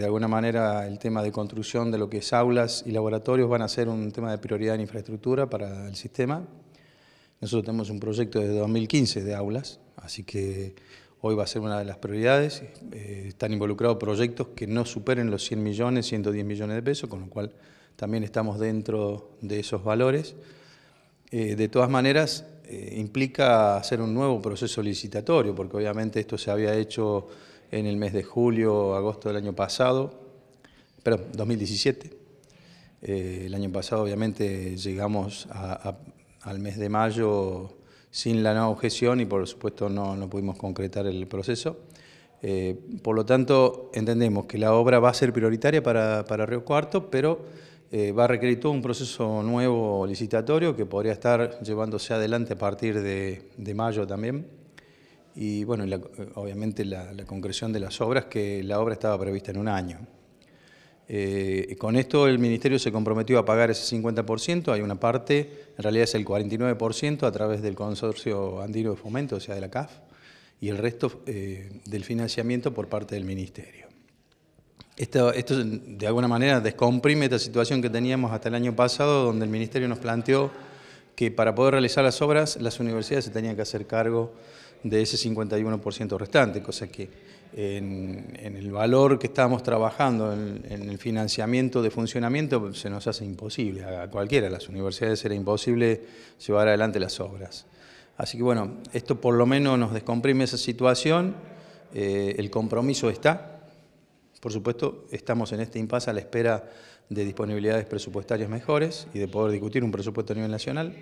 de alguna manera el tema de construcción de lo que es aulas y laboratorios van a ser un tema de prioridad en infraestructura para el sistema. Nosotros tenemos un proyecto de 2015 de aulas, así que hoy va a ser una de las prioridades. Eh, están involucrados proyectos que no superen los 100 millones, 110 millones de pesos, con lo cual también estamos dentro de esos valores. Eh, de todas maneras, eh, implica hacer un nuevo proceso licitatorio, porque obviamente esto se había hecho en el mes de julio, agosto del año pasado, perdón, 2017. Eh, el año pasado obviamente llegamos al mes de mayo sin la no objeción y por supuesto no, no pudimos concretar el proceso. Eh, por lo tanto, entendemos que la obra va a ser prioritaria para, para Río Cuarto, pero eh, va a requerir todo un proceso nuevo licitatorio que podría estar llevándose adelante a partir de, de mayo también y bueno, obviamente la, concreción de las obras, que la obra estaba prevista en un año. Eh, con esto el Ministerio se comprometió a pagar ese 50%, hay una parte, en realidad es el 49% a través del Consorcio Andino de Fomento, o sea, de la CAF, y el resto eh, del financiamiento por parte del Ministerio. Esto, esto de alguna manera descomprime esta situación que teníamos hasta el año pasado, donde el Ministerio nos planteó que para poder realizar las obras las universidades se tenían que hacer cargo de ese 51% restante, cosa que en, el valor que estábamos trabajando, en, el financiamiento de funcionamiento, se nos hace imposible, a cualquiera, las universidades era imposible llevar adelante las obras. Así que bueno, esto por lo menos nos descomprime esa situación, eh, el compromiso está, por supuesto estamos en este impasse a la espera de disponibilidades presupuestarias mejores y de poder discutir un presupuesto a nivel nacional.